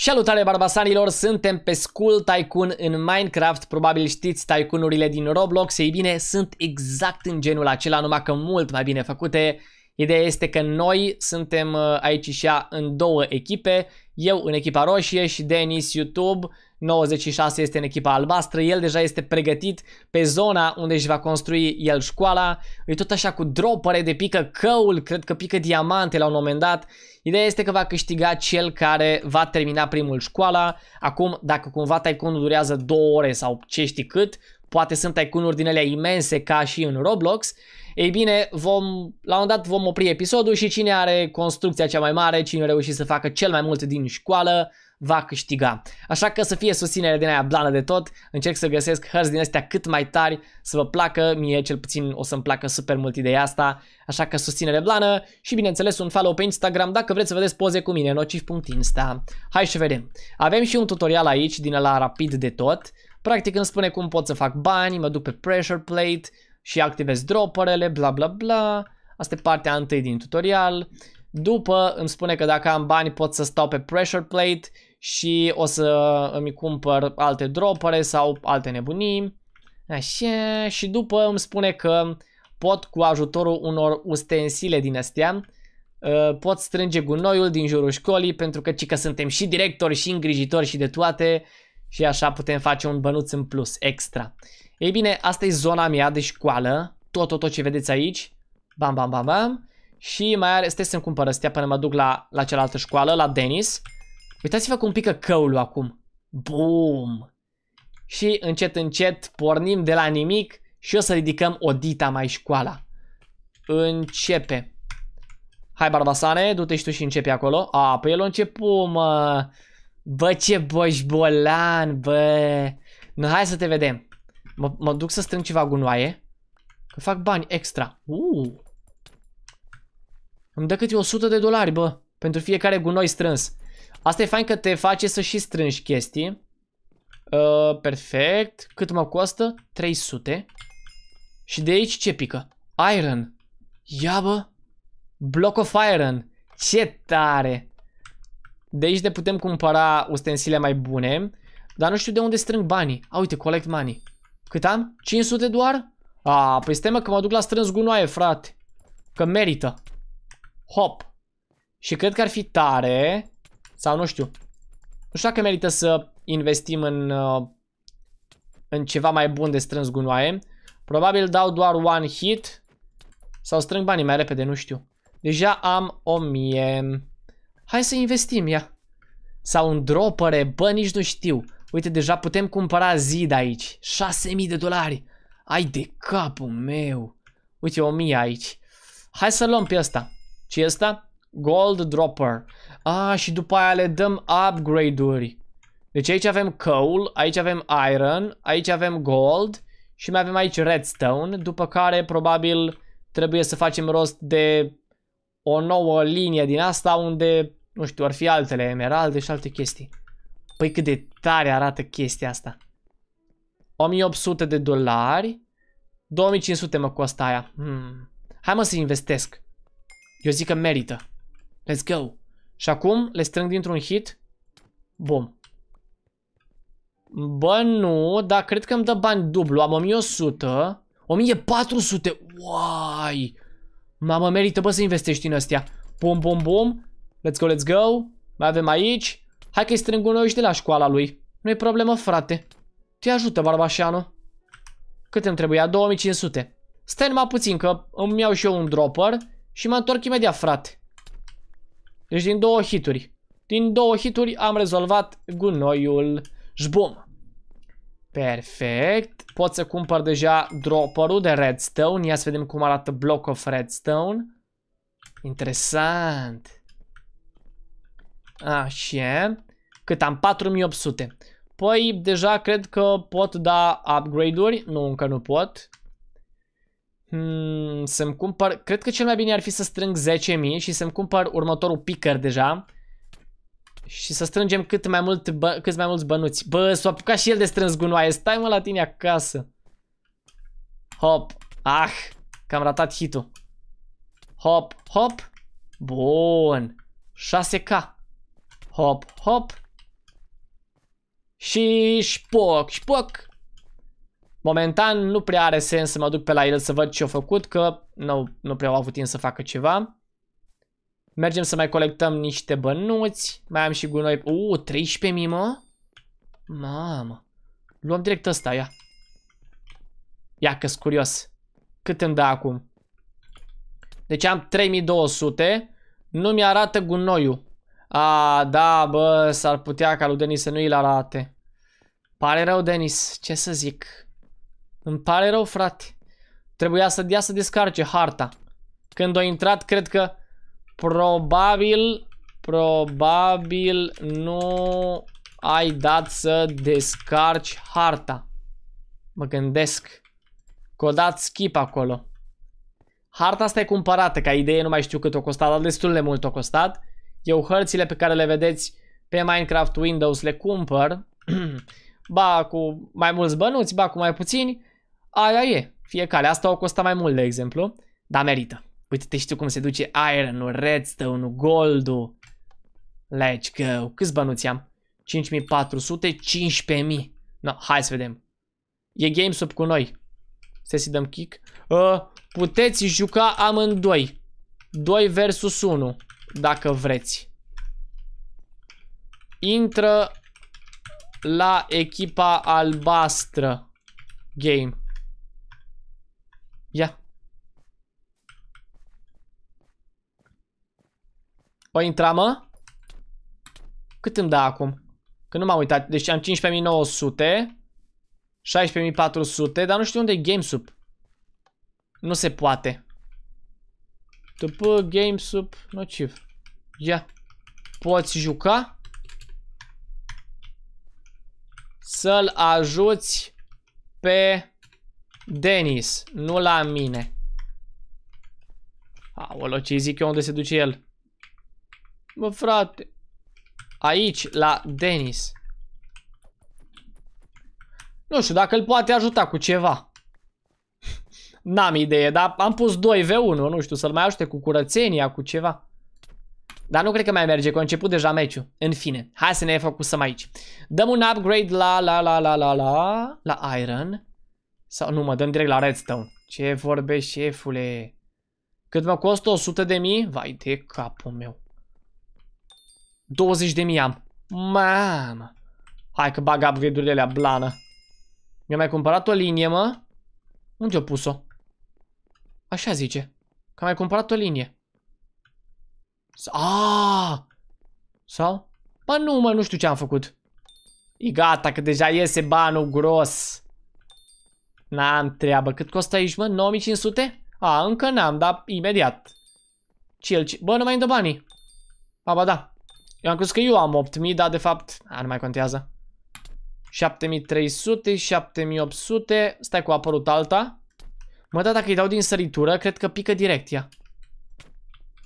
Salutare barbasanilor, suntem pe School Tycoon în Minecraft, probabil știți tycoonurile din Roblox, ei bine, sunt exact în genul acela, numai că mult mai bine făcute. Ideea este că noi suntem uh, aici și ea în două echipe, eu în echipa roșie și Denis YouTube 96 este în echipa albastră, el deja este pregătit pe zona unde își va construi el școala, e tot așa cu dropere de pică căul, cred că pică diamante la un moment dat, ideea este că va câștiga cel care va termina primul școala, acum dacă cumva taikunul durează două ore sau ce știi cât, poate sunt taikunuri din ele imense ca și în Roblox, ei bine, vom, la un dat vom opri episodul și cine are construcția cea mai mare, cine reușește să facă cel mai mult din școală, va câștiga. Așa că să fie susținere din aia blană de tot, încerc să găsesc hărți din astea cât mai tari, să vă placă, mie cel puțin o să-mi placă super mult ideea asta, așa că susținere blană și bineînțeles un follow pe Instagram dacă vreți să vedeți poze cu mine, nociv.insta. Hai și vedem. Avem și un tutorial aici din la rapid de tot, practic îmi spune cum pot să fac bani, mă duc pe pressure plate și activez dropperele, bla bla bla. Asta e partea întâi din tutorial. După îmi spune că dacă am bani pot să stau pe pressure plate și o să îmi cumpăr alte dropere sau alte nebunii. Așa, și după îmi spune că pot cu ajutorul unor ustensile din astea ă, pot strânge gunoiul din jurul școlii pentru că că suntem și directori și îngrijitori și de toate și așa putem face un bănuț în plus, extra. Ei bine, asta e zona mea de școală, tot, tot, tot ce vedeți aici, bam, bam, bam, bam. Și mai are, stai să-mi cumpăr astea până mă duc la, la cealaltă școală, la Denis. Uitați-vă cum pică căul acum. Boom! Și încet, încet pornim de la nimic și o să ridicăm o dita mai școala. Începe. Hai, Barbasane, du-te și tu și începe acolo. A, păi el a început, mă. Bă, ce boșbolan, bă. Nu, hai să te vedem. Mă, mă duc să strâng ceva gunoaie. Că fac bani extra. Uh. Îmi dă câte 100 de dolari, bă. Pentru fiecare gunoi strâns. Asta e fain că te face să și strângi chestii. Uh, perfect. Cât mă costă? 300. Și de aici ce pică? Iron. Ia bă. Block of iron. Ce tare. De aici de putem cumpăra ustensile mai bune. Dar nu știu de unde strâng banii. A, uite, collect money. Cât am? 500 doar? A, păi stai mă că mă duc la strâns gunoaie, frate. Că merită. Hop. Și cred că ar fi tare sau nu știu. Nu știu dacă merită să investim în, uh, în ceva mai bun de strâns gunoaie. Probabil dau doar one hit sau strâng banii mai repede, nu știu. Deja am 1000. Hai să investim, ia. Sau un dropere, bă, nici nu știu. Uite, deja putem cumpăra zid aici. 6000 de dolari. Ai de capul meu. Uite, 1000 aici. Hai să luăm pe ăsta. Ce ăsta? Gold Dropper. Ah, și după aia le dăm upgrade-uri. Deci aici avem coal, aici avem iron, aici avem gold și mai avem aici redstone, după care probabil trebuie să facem rost de o nouă linie din asta unde, nu știu, ar fi altele, emeralde și alte chestii. Păi cât de tare arată chestia asta. 1800 de dolari. 2500 mă costă aia. Hmm. Hai mă să investesc. Eu zic că merită. Let's go. Și acum le strâng dintr-un hit. Bum. Bă, nu, dar cred că îmi dă bani dublu. Am 1100. 1400. Uai! Mamă, merită, bă, să investești în astea. Bum, bum, bum. Let's go, let's go. Mai avem aici. Hai că-i strâng un de la școala lui. Nu-i problemă, frate. Te ajută, barbașeanu. Cât îmi trebuia? 2500. Stai numai puțin, că îmi iau și eu un dropper și mă întorc imediat, frate. Deci din două hituri. Din două hituri am rezolvat gunoiul jbum. Perfect. Pot să cumpăr deja dropperul de redstone. Ia să vedem cum arată block of redstone. Interesant. Așa. Cât am? 4800. Păi, deja cred că pot da upgrade-uri. Nu, încă nu pot. Hmm, să-mi cumpăr... Cred că cel mai bine ar fi să strâng 10.000 și să-mi cumpăr următorul picker deja. Și să strângem cât mai mult bă, cât mai mulți bănuți. Bă, s-a apucat și el de strâns gunoaie. Stai mă la tine acasă. Hop. Ah, că am ratat -ul. Hop, hop. Bun. 6K. Hop, hop. Și șpoc, șpoc. Momentan nu prea are sens să mă duc pe la el să văd ce o făcut, că nu, nu prea au avut timp să facă ceva. Mergem să mai colectăm niște bănuți. Mai am și gunoi. Uuu, 13.000, mă? Mamă. Luăm direct ăsta, ia. Ia că curios. Cât îmi dă acum? Deci am 3200. Nu mi-arată gunoiul. A, da, bă, s-ar putea ca lui Denis să nu-i arate. Pare rău, Denis. Ce să zic? Îmi pare rău, frate. Trebuia să dea să descarce harta. Când a intrat, cred că probabil, probabil nu ai dat să descarci harta. Mă gândesc că o dat skip acolo. Harta asta e cumpărată, ca idee nu mai știu cât o costat, dar destul de mult o costat. Eu hărțile pe care le vedeți pe Minecraft Windows le cumpăr. ba cu mai mulți bănuți, ba cu mai puțini aia e. Fiecare asta o costă mai mult, de exemplu, dar merită. Uite-te știu cum se duce Iron-ul, Redstone-ul, Gold-ul. Let's go. Câți bănuți am? 5400, 15.000. No, hai să vedem. E game sub cu noi. Să i dăm kick. Uh, puteți juca amândoi. 2 versus 1, dacă vreți. Intră la echipa albastră game. Ia. O intra, mă? Cât îmi dă acum? Că nu m-am uitat. Deci am 15.900. 16.400, dar nu știu unde e GameSup. Nu se poate. După GameSup, nociv. Ia. Poți juca? Să-l ajuți pe Denis, nu la mine. Aolo, ce zic eu unde se duce el? Bă, frate. Aici, la Denis. Nu știu dacă îl poate ajuta cu ceva. N-am idee, dar am pus 2v1, nu știu, să-l mai ajute cu curățenia, cu ceva. Dar nu cred că mai merge, că a început deja meciul. În fine, hai să ne focusăm aici. Dăm un upgrade la, la, la, la, la, la, la la Iron. Sau nu, mă dăm direct la redstone. Ce vorbești, șefule? Cât mă costă? 100 de mii? Vai de capul meu. 20 de mii am. Mamă. Hai că bag upgrade-urile alea, blană. Mi-am mai cumpărat o linie, mă. Unde o pus-o? Așa zice. Că am mai cumpărat o linie. Ah. Sau? Ba nu, mă, nu știu ce am făcut. E gata, că deja iese banul gros. N-am treabă. Cât costă aici, mă? 9500? A, încă n-am, dar imediat. Cel ce... Bă, nu mai îmi dă banii. Ba, ba, da. Eu am crezut că eu am 8000, dar de fapt... A, nu mai contează. 7300, 7800. Stai cu apărut alta. Mă, da, dacă îi dau din săritură, cred că pică direct ea.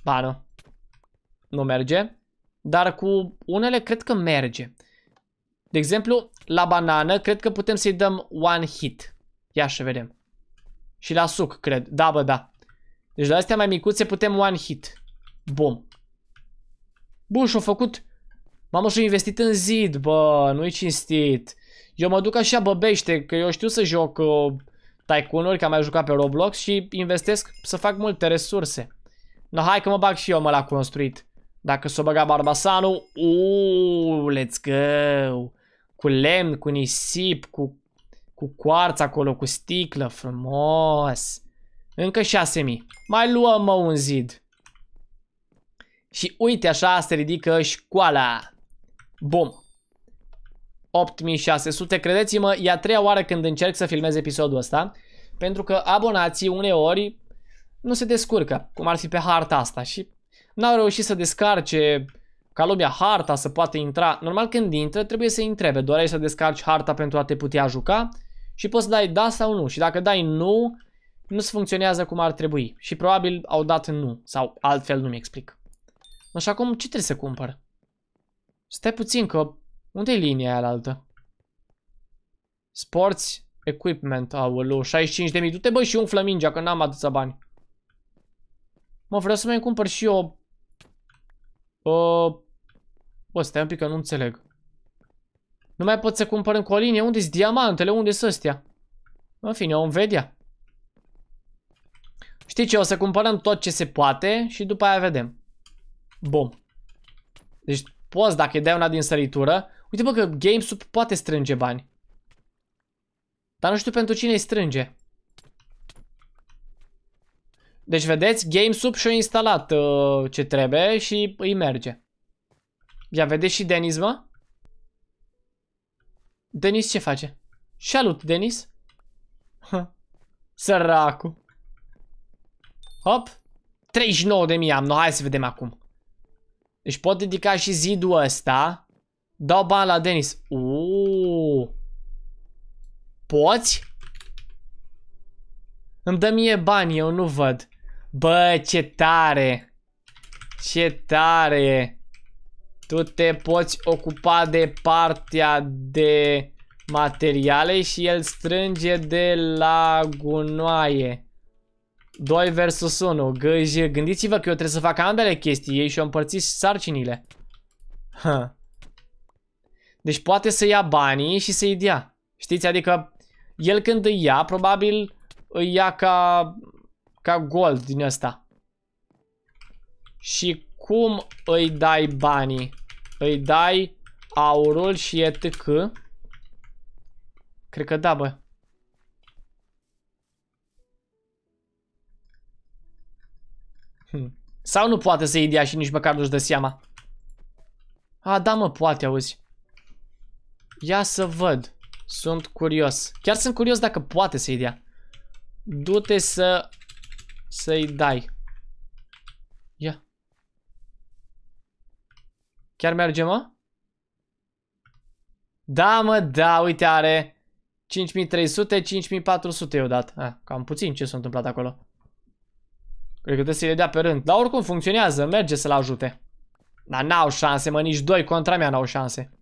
Ba, nu. Nu merge. Dar cu unele cred că merge. De exemplu, la banană, cred că putem să-i dăm one hit. Ia să vedem. Și la suc, cred. Da, bă, da. Deci la astea mai micuțe putem one hit. Bum. Bun, și o făcut... Mamă, și o investit în zid, bă, nu-i cinstit. Eu mă duc așa băbește, că eu știu să joc uh, tycoon că am mai jucat pe Roblox și investesc să fac multe resurse. No, hai că mă bag și eu, mă, la construit. Dacă s-o băga barbasanul, uuu, let's go. Cu lemn, cu nisip, cu cu coarț acolo, cu sticlă, frumos. Încă 6000. Mai luăm, mă, un zid. Și uite așa se ridică școala. Bum. 8600. Credeți-mă, e a treia oară când încerc să filmez episodul ăsta. Pentru că abonații uneori nu se descurcă, cum ar fi pe harta asta. Și n-au reușit să descarce ca lumea harta să poată intra. Normal când intră trebuie să-i întrebe, Dorești să descarci harta pentru a te putea juca? și poți să dai da sau nu și dacă dai nu, nu se funcționează cum ar trebui și probabil au dat nu sau altfel nu-mi explic. Așa acum ce trebuie să cumpăr? Stai puțin că unde i linia aia altă? Sports equipment, aoleu, 65.000, du-te băi și umflă mingea că n-am atâția bani. Mă, vreau să mai cumpăr și eu... Uh, bă, stai un pic că nu înțeleg. Nu mai pot să cumpăr în colinie. unde sunt diamantele? unde sunt astea? În fine, o vedea. Știi ce? O să cumpărăm tot ce se poate și după aia vedem. Bum. Deci poți, dacă e dai una din săritură... Uite bă că GameSup poate strânge bani. Dar nu știu pentru cine îi strânge. Deci vedeți, GameSup și-a instalat uh, ce trebuie și îi merge. Ia vedeți și Denis, mă? Denis ce face? Salut, Denis! Săracu! Hop! 39 de mii am, no, hai să vedem acum. Deci pot dedica și zidul ăsta. Dau bani la Denis. Uuu! Poți? Îmi dă mie bani, eu nu văd. Bă, ce tare! Ce tare! Tu te poți ocupa de partea de materiale și el strânge de la gunoaie. 2 versus 1. gândiți-vă că eu trebuie să fac ambele chestii. Ei și-au împărțit sarcinile. Ha. Deci poate să ia banii și să-i dea. Știți? Adică el când îi ia, probabil îi ia ca, ca gold din ăsta. Și cum îi dai banii? Îi dai aurul și etc. Cred că da, bă. Hm. Sau nu poate să-i dea și nici măcar nu-și dă seama. A, da mă, poate, auzi. Ia să văd. Sunt curios. Chiar sunt curios dacă poate să-i dea. Du-te să... Să-i dai. Chiar merge, mă? Da, mă, da, uite, are 5300, 5400 eu dat. Ah, cam puțin ce s-a întâmplat acolo. Cred că trebuie să le dea pe rând. Dar oricum funcționează, merge să-l ajute. Dar n-au șanse, mă, nici doi contra mea n-au șanse.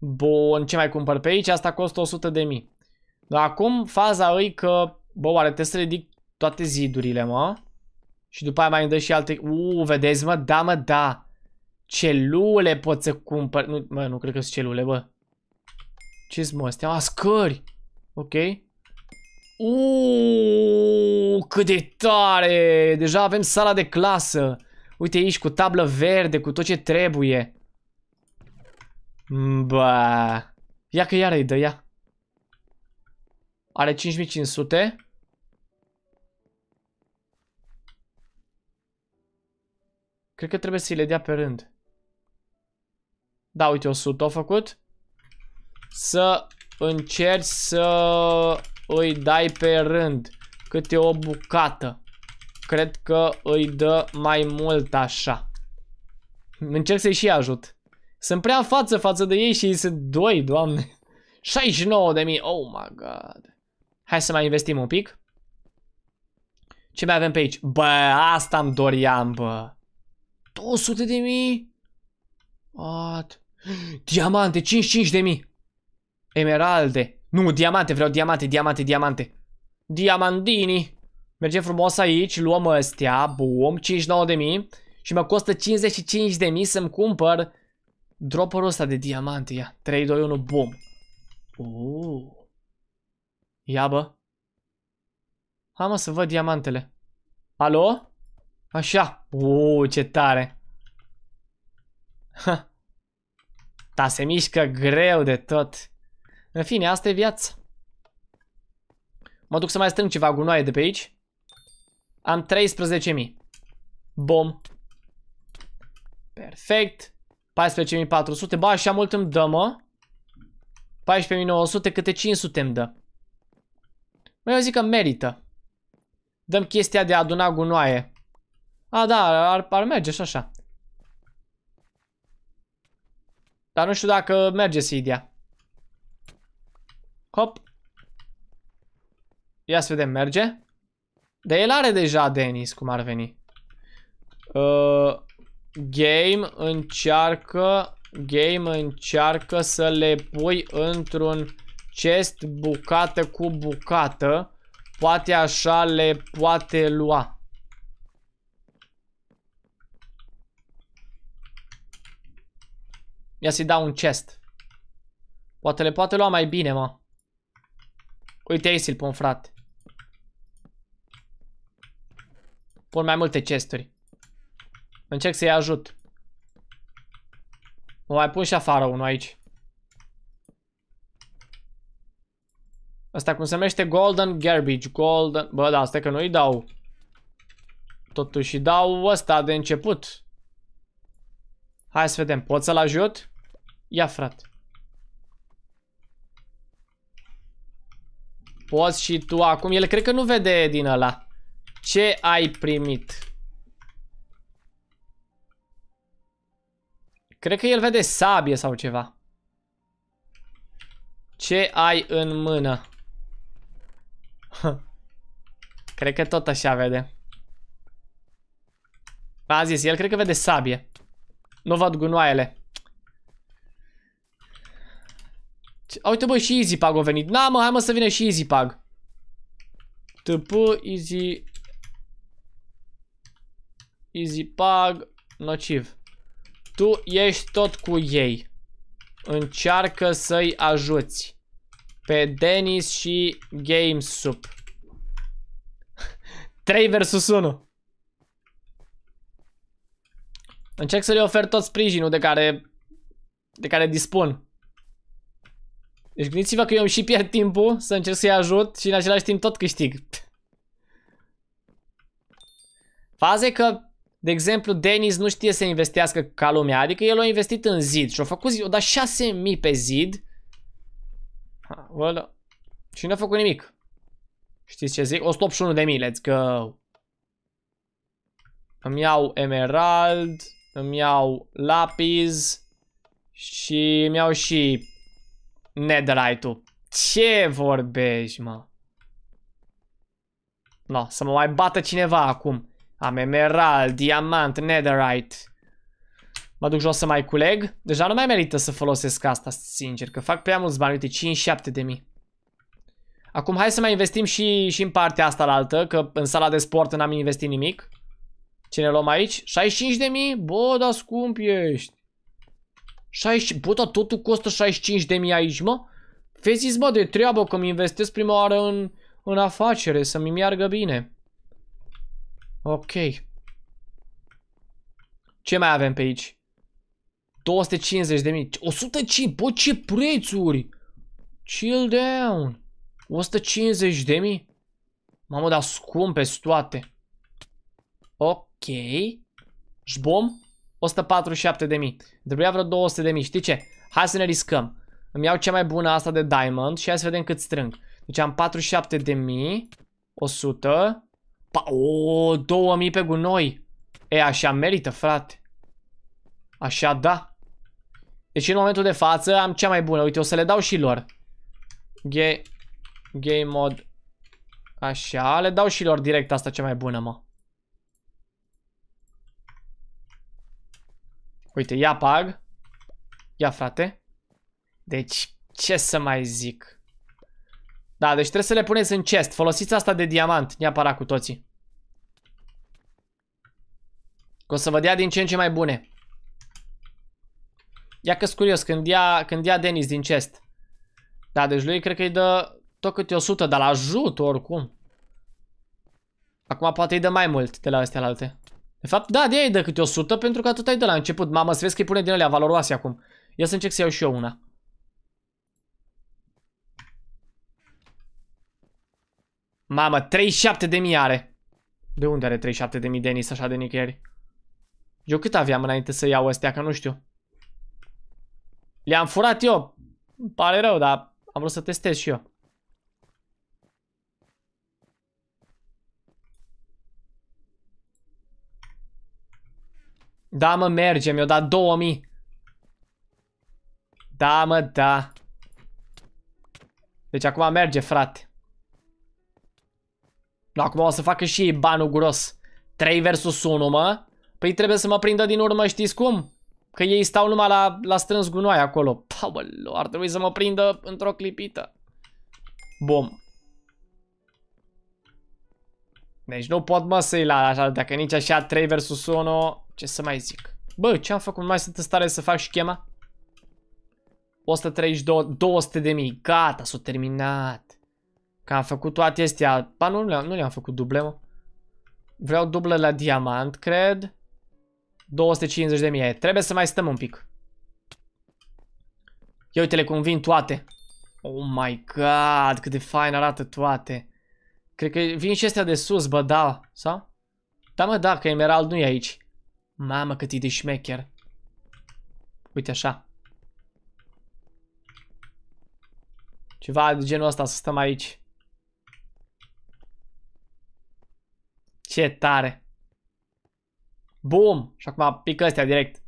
Bun, ce mai cumpăr pe aici? Asta costă 100 de mii. Dar acum faza e că, bă, oare trebuie să ridic toate zidurile, mă? Și după aia mai îmi dă și alte... Uuu, vedeți, mă? Da, mă, da. Celule pot să cumpăr... Nu, mă, nu cred că sunt celule, bă. ce sunt, mă astea? A, scări! Ok. Uuu, cât de tare! Deja avem sala de clasă. Uite aici, cu tablă verde, cu tot ce trebuie. Ba. Ia că iară îi dă, ia. Are 5500. Cred că trebuie să-i le dea pe rând. Da, uite, 100 au făcut. Să încerci să îi dai pe rând câte o bucată. Cred că îi dă mai mult așa. Încerc să-i și ajut. Sunt prea față față de ei și ei sunt doi, doamne. 69 de mii, oh my god. Hai să mai investim un pic. Ce mai avem pe aici? Bă, asta îmi doream, bă. 200 de mii? What? Diamante, 55 de mii. Emeralde. Nu, diamante, vreau diamante, diamante, diamante. Diamandini. Mergem frumos aici, luăm astea, bum, 59 de mii. Și mă costă 55 de mii să-mi cumpăr dropperul ăsta de diamante. Ia, 3, 2, 1, bum. Uh. Ia bă. Hai mă să văd diamantele. Alo? Așa. Uuu, ce tare. Ha. Dar se mișcă greu de tot. În fine, asta e viața. Mă duc să mai strâng ceva gunoaie de pe aici. Am 13.000. Bom. Perfect. 14.400. Ba, așa mult îmi dă, mă. 14.900, câte 500 îmi dă. Mă, eu zic că merită. Dăm chestia de a aduna gunoaie. A, da, ar, ar merge și așa. Dar nu știu dacă merge Sidia. Hop. Ia să vedem, merge? De el are deja Denis, cum ar veni. Uh, game încearcă... Game încearcă să le pui într-un chest bucată cu bucată. Poate așa le poate lua. Ia să-i dau un chest. Poate le poate lua mai bine, mă. Uite aici îl pun, frate. Pun mai multe chesturi. Încerc să-i ajut. Mă mai pun și afară unul aici. Asta cum se numește Golden Garbage. Golden... Bă, da, asta că nu-i dau. Totuși dau ăsta de început. Hai să vedem. Pot să-l ajut? Ia, frate. Poți și tu acum. El cred că nu vede din ăla. Ce ai primit? Cred că el vede sabie sau ceva. Ce ai în mână? cred că tot așa vede. A zis, el cred că vede sabie. Nu văd gunoaiele. Uite bă, și EasyPug a venit. Na mă, hai mă să vină și EasyPug. TP, Easy... EasyPug, nociv. Tu ești tot cu ei. Încearcă să-i ajuți. Pe Denis și GameSup. 3 versus 1. Încerc să le ofer tot sprijinul de care de care dispun. Deci gândiți-vă că eu îmi și pierd timpul să încerc să-i ajut și în același timp tot câștig. Faze că, de exemplu, Denis nu știe să investească ca lumea, adică el a investit în zid și a făcut zid, o dat 6.000 pe zid. Ha, Și n-a făcut nimic. Știți ce zic? 181 de mii, let's go. Îmi iau emerald, îmi iau lapis și îmi iau și netherite-ul. Ce vorbești, mă? No, să mă mai bată cineva acum. Am emerald, diamant, netherite. Mă duc jos să mai culeg. Deja nu mai merită să folosesc asta, sincer, că fac prea mulți bani. Uite, 5-7 de mii. Acum hai să mai investim și, și în partea asta la altă, că în sala de sport n-am investit nimic. Ce ne luăm aici? 65 de mii? Bă, dar scump ești. 60... Bă, dar totul costă 65 de mii aici, mă? Vezi, mă, de treabă că-mi investesc prima oară în, în afacere, să-mi meargă bine. Ok. Ce mai avem pe aici? 250 de mii. 105, bă, ce prețuri! Chill down. 150 de mii? Mamă, dar scumpe toate. Ok. Jbom. 147.000. de mii. Trebuia vreo 200.000. de mii. Știi ce? Hai să ne riscăm. Îmi iau cea mai bună asta de diamond și hai să vedem cât strâng. Deci am 47.000. de mii. 100. Pa o, 2000 pe gunoi. E, așa merită, frate. Așa da. Deci în momentul de față am cea mai bună. Uite, o să le dau și lor. Game, game mod. Așa, le dau și lor direct asta cea mai bună, mă. Uite, ia pag. Ia, frate. Deci, ce să mai zic? Da, deci trebuie să le puneți în chest. Folosiți asta de diamant, neapărat cu toții. Că o să vă dea din ce în ce mai bune. Ia că curios, când ia, când ia Denis din chest. Da, deci lui cred că îi dă tot câte 100, dar la ajut oricum. Acum poate îi dă mai mult de la astea la alte. De fapt, da, de-aia dă câte 100 pentru că atât ai de la început. Mamă, să vezi că îi pune din alea valoroase acum. Ia să încerc să iau și eu una. Mamă, 37.000 are. De unde are 37.000 Denis așa de nicăieri? Eu cât aveam înainte să iau astea, că nu știu. Le-am furat eu. Îmi pare rău, dar am vrut să testez și eu. Da, mă, mergem. Mi-au dat 2000. Da, mă, da. Deci acum merge, frate. Nu, acum o să facă și ei banul gros. 3 versus 1, mă. Păi trebuie să mă prindă din urmă, știți cum? Că ei stau numai la, la strâns gunoi acolo. Paolo, ar trebui să mă prindă într-o clipită. Bum. Deci nu pot mă să-i la așa, dacă nici așa 3 versus 1... Ce să mai zic? Bă, ce am făcut? Mai sunt în stare să fac și chema? 132, 200 de mii. Gata, s-a terminat. Că am făcut toate astea. Ba, nu, nu le-am făcut duble, mă. Vreau dublă la diamant, cred. 250 de mii. Trebuie să mai stăm un pic. Ia uite-le cum vin toate. Oh my god, cât de fain arată toate. Cred că vin și astea de sus, bă, da, sau? Da, mă, da, că emerald nu e aici. Mamă cât e de șmecher. Uite așa. Ceva de genul ăsta să stăm aici. Ce tare. Boom, Și acum pică astea direct.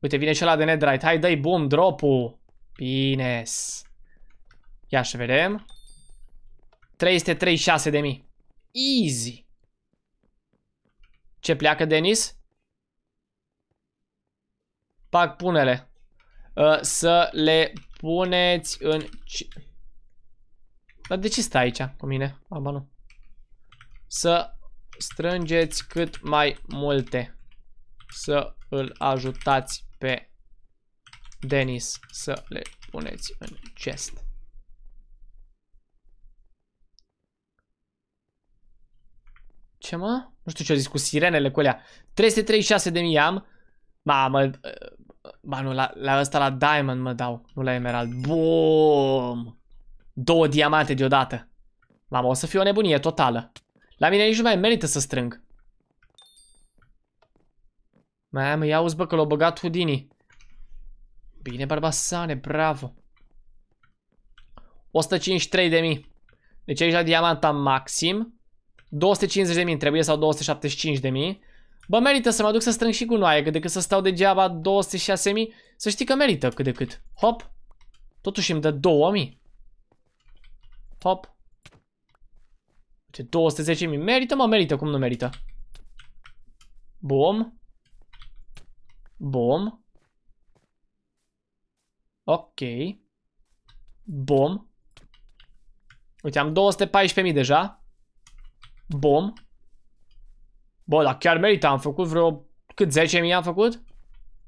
Uite, vine și ăla de netherite. Hai, dai boom drop-ul. Bines. Ia să vedem. 336 de mii. Easy. Ce pleacă, Denis? Pac, punele. Uh, să le puneți în... Dar de ce stai aici cu mine? Ah, ba nu. Să strângeți cât mai multe. Să îl ajutați pe Denis să le puneți în chest. Ce mă? Nu știu ce a zis cu sirenele cu alea. 336 de mii am. Mamă, Ba nu, la, la ăsta la Diamond mă dau, nu la Emerald. boom Două diamante deodată. Mamă, o să fie o nebunie totală. La mine nici nu mai merită să strâng. Mai am iau bă că l-a băgat Houdini. Bine, Barbasane, bravo. 153 de mii. Deci aici la diamanta maxim. 250 de mii trebuie sau 275 de mii. Bă, merită să mă duc să strâng și gunoaie, că decât să stau degeaba 206.000, să știi că merită cât de cât. Hop. Totuși îmi dă 2.000. Hop. Ce 210.000. Merită, mă, merită. Cum nu merită? Bom. Bom. Ok. Bom. Uite, am 214.000 deja. Bom. Bă, dar chiar merită, am făcut vreo, cât, 10.000 am făcut?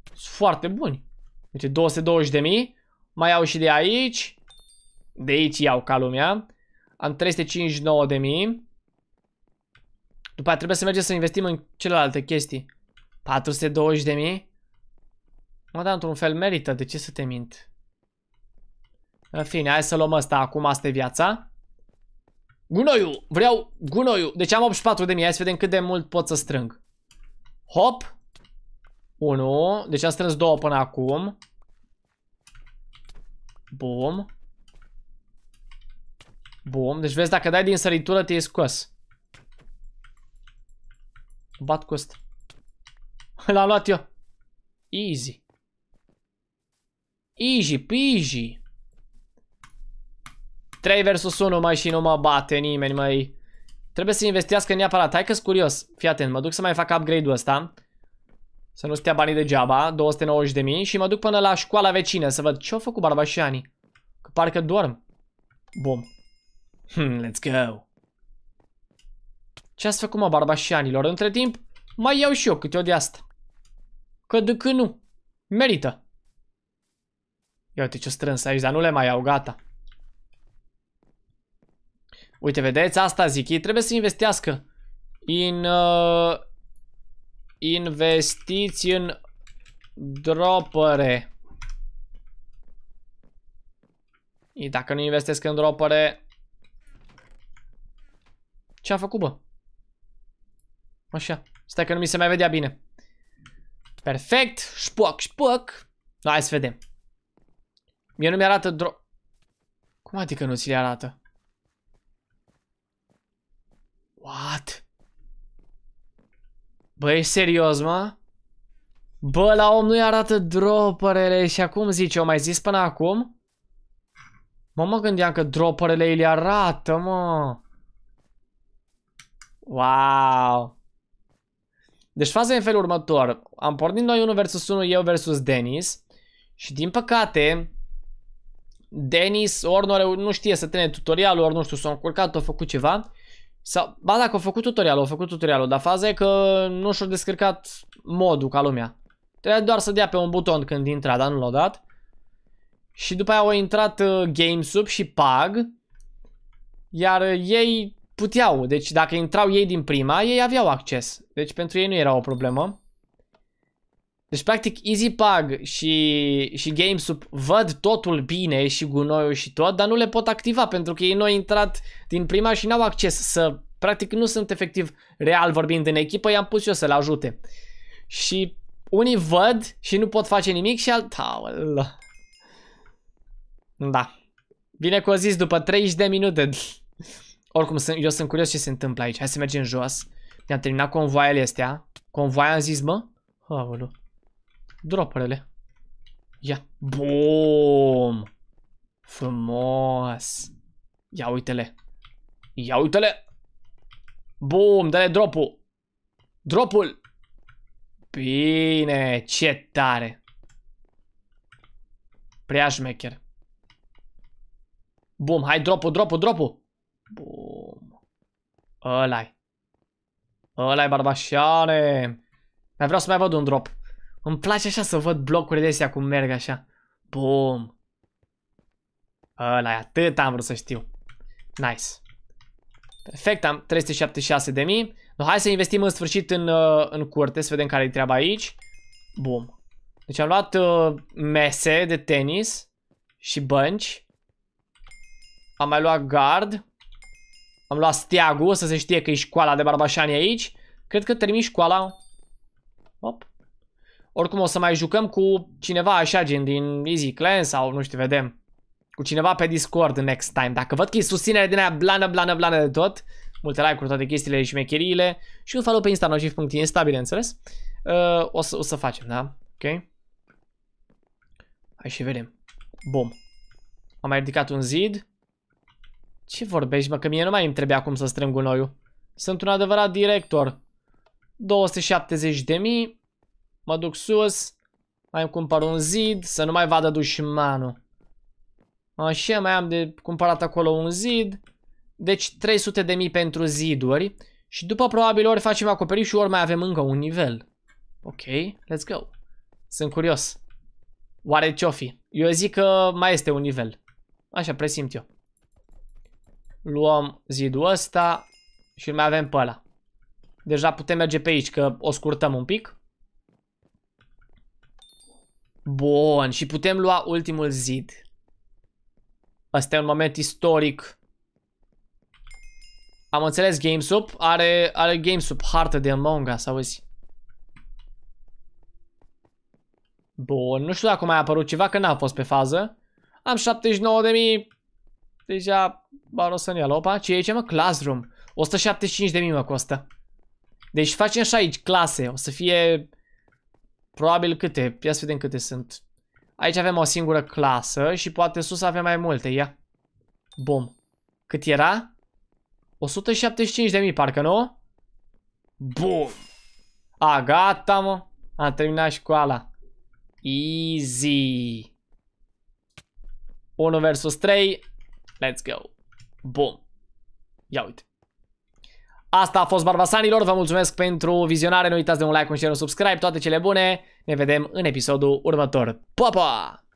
Sunt foarte buni. Deci, Uite, 220.000, mai iau și de aici, de aici iau ca lumea. Am 359.000. După aceea trebuie să mergem să investim în celelalte chestii. 420.000. Mă, dar într-un fel merită, de ce să te mint? În fine, hai să luăm asta, acum asta e viața. Gunoiul! Vreau gunoiul! Deci am 84 de mii. Hai să vedem cât de mult pot să strâng. Hop! 1. Deci am strâns 2 până acum. Bum. Bum. Deci vezi, dacă dai din săritură, te ai scos. Bat cu ăsta. L-am luat eu. Easy. Easy peasy. 3 versus 1 mai și nu mă bate nimeni, mai. Trebuie să investească neapărat. Hai că curios. Fii atent, mă duc să mai fac upgrade-ul ăsta. Să nu stea banii degeaba, 290.000 de mii și mă duc până la școala vecină să văd ce-au făcut barbașanii. Că parcă dorm. Bum Hmm, let's go. Ce ați făcut, mă, barbașanilor? Între timp, mai iau și eu câte o de asta. Că de când nu. Merită. Ia uite ce strâns aici, dar nu le mai iau, gata. Uite, vedeți? Asta zic. Ei trebuie să investească. In, uh, investiți în dropere. Ei, dacă nu investesc în dropere... Ce-am făcut, bă? Așa. Stai că nu mi se mai vedea bine. Perfect. Șpoc, șpoc. Da, hai să vedem. Mie nu mi-arată dro... Cum adică nu ți le arată? What? Bă, ești serios, mă? Bă, la om nu-i arată droperele și acum zice, o mai zis până acum? Mă, mă gândeam că droperele îi arată, mă. Wow. Deci faza e în felul următor. Am pornit noi 1 versus 1, eu versus Denis. Și din păcate, Denis ori nu, nu știe să trene tutorialul, ori nu știu, s-a încurcat, a făcut ceva sau, ba dacă au făcut tutorialul, au făcut tutorialul, dar faza e că nu și-au descărcat modul ca lumea. Trebuia doar să dea pe un buton când intra, dar nu l-au dat. Și după aia au intrat uh, GameSub și PAG, iar uh, ei puteau, deci dacă intrau ei din prima, ei aveau acces. Deci pentru ei nu era o problemă. Deci, practic, EasyPug și, și GameSup văd totul bine și gunoiul și tot, dar nu le pot activa pentru că ei nu au intrat din prima și n-au acces să... Practic, nu sunt efectiv real vorbind în echipă, i-am pus eu să le ajute. Și unii văd și nu pot face nimic și alt... Taul. Da. Bine că o zis după 30 de minute. Oricum, sunt, eu sunt curios ce se întâmplă aici. Hai să mergem jos. Ne-am terminat convoaiele astea. Convoaia am zis, mă? Aoleu droparele. Ia. Bum! Frumos! Ia uite-le! Ia uite-le! Bum, dă-le dropul! Dropul! Bine, ce tare! Prea șmecher. Bum, hai dropul, dropul, dropul! Bum. Ăla-i. Ăla-i, barbașane! Mai vreau să mai văd un drop. Îmi place așa să văd blocurile astea cum merg așa. Bum. Ăla atât am vrut să știu. Nice. Perfect, am 376 de mii. No, hai să investim în sfârșit în, uh, în curte, să vedem care e treaba aici. Bum. Deci am luat uh, mese de tenis și bănci. Am mai luat gard. Am luat steagul, să se știe că e școala de barbașani aici. Cred că termin școala. Hop. Oricum o să mai jucăm cu cineva așa, gen din Easy Clan sau nu știu, vedem. Cu cineva pe Discord next time. Dacă văd că e susținere din aia blană, blană, blană de tot, multe like-uri, toate chestiile și mecheriile și un follow pe Insta, nojif.insta, bineînțeles, uh, o, să, o să facem, da? Ok? Hai și vedem. Bum. Am mai ridicat un zid. Ce vorbești, mă? Că mie nu mai îmi trebuie acum să strâng gunoiul. Sunt un adevărat director. 270 de mii. Mă duc sus. Mai cumpăr un zid, să nu mai vadă dușmanul. Așa, mai am de cumpărat acolo un zid. Deci 300 de mii pentru ziduri. Și după probabil ori facem acoperișul, ori mai avem încă un nivel. Ok, let's go. Sunt curios. Oare ce-o fi? Eu zic că mai este un nivel. Așa, presimt eu. Luăm zidul ăsta și mai avem pe ăla. Deja putem merge pe aici, că o scurtăm un pic. Bun, și putem lua ultimul zid. Asta e un moment istoric. Am înțeles GameSup. Are, are GameSup hartă de Among Us, auzi. Bun, nu știu dacă mai a apărut ceva, că n-am fost pe fază. Am 79.000... Deja... bă, o să-mi ia lopa. Ce e aici, mă? Classroom. 175.000 mă costă. Deci facem și aici clase. O să fie... Probabil câte? Ia să vedem câte sunt. Aici avem o singură clasă și poate sus avem mai multe. Ia. Bom. Cât era? 175.000, parcă nu? Bum. A, gata, mă. Am terminat școala. Easy. 1 versus 3. Let's go. Bum. Ia uite. Asta a fost Barbasanilor, vă mulțumesc pentru vizionare, nu uitați de un like, un share, un subscribe, toate cele bune. Ne vedem în episodul următor. Pa, pa!